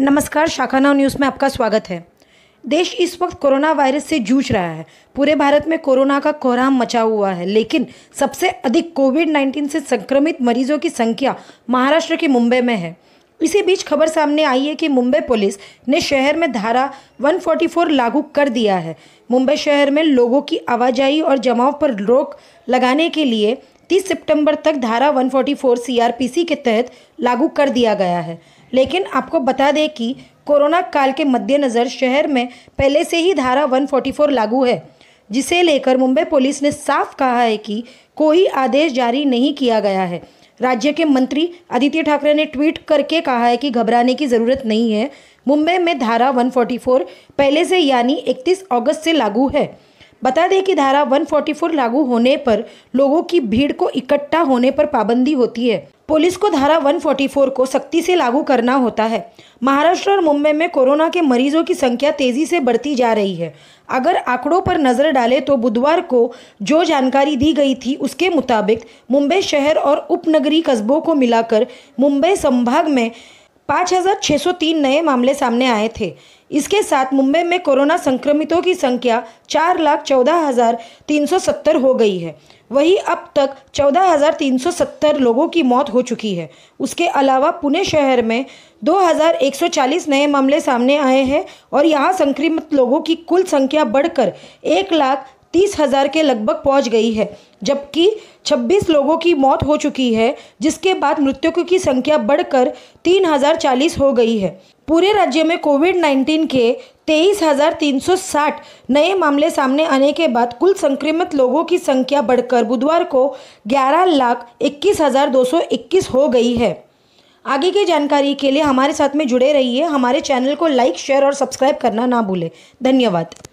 नमस्कार शाखा न्यूज़ में आपका स्वागत है देश इस वक्त कोरोना वायरस से जूझ रहा है पूरे भारत में कोरोना का कोहराम मचा हुआ है लेकिन सबसे अधिक कोविड 19 से संक्रमित मरीजों की संख्या महाराष्ट्र के मुंबई में है इसी बीच खबर सामने आई है कि मुंबई पुलिस ने शहर में धारा 144 लागू कर दिया है मुंबई शहर में लोगों की आवाजाही और जमाव पर रोक लगाने के लिए 30 सितंबर तक धारा 144 सीआरपीसी के तहत लागू कर दिया गया है लेकिन आपको बता दें कि कोरोना काल के मद्देनज़र शहर में पहले से ही धारा 144 लागू है जिसे लेकर मुंबई पुलिस ने साफ कहा है कि कोई आदेश जारी नहीं किया गया है राज्य के मंत्री आदित्य ठाकरे ने ट्वीट करके कहा है कि घबराने की ज़रूरत नहीं है मुंबई में धारा 144 पहले से यानी 31 अगस्त से लागू है बता दें कि धारा 144 लागू होने पर लोगों की भीड़ को इकट्ठा होने पर पाबंदी होती है पुलिस को धारा 144 को सख्ती से लागू करना होता है महाराष्ट्र और मुंबई में कोरोना के मरीजों की संख्या तेजी से बढ़ती जा रही है अगर आंकड़ों पर नजर डालें तो बुधवार को जो जानकारी दी गई थी उसके मुताबिक मुंबई शहर और उपनगरीय कस्बों को मिलाकर मुंबई संभाग में 5,603 नए मामले सामने आए थे इसके साथ मुंबई में कोरोना संक्रमितों की संख्या चार लाख चौदह हज़ार तीन सौ सत्तर हो गई है वहीं अब तक चौदह हज़ार तीन सौ सत्तर लोगों की मौत हो चुकी है उसके अलावा पुणे शहर में दो हज़ार एक सौ चालीस नए मामले सामने आए हैं और यहाँ संक्रमित लोगों की कुल संख्या बढ़कर एक लाख तीस हज़ार के लगभग पहुंच गई है जबकि छब्बीस लोगों की मौत हो चुकी है जिसके बाद मृतकों की संख्या बढ़कर तीन हज़ार चालीस हो गई है पूरे राज्य में कोविड 19 के तेईस हजार तीन सौ साठ नए मामले सामने आने के बाद कुल संक्रमित लोगों की संख्या बढ़कर बुधवार को ग्यारह लाख इक्कीस हजार दो सौ इक्कीस हो गई है आगे की जानकारी के लिए हमारे साथ में जुड़े रहिए हमारे चैनल को लाइक शेयर और सब्सक्राइब करना ना भूलें धन्यवाद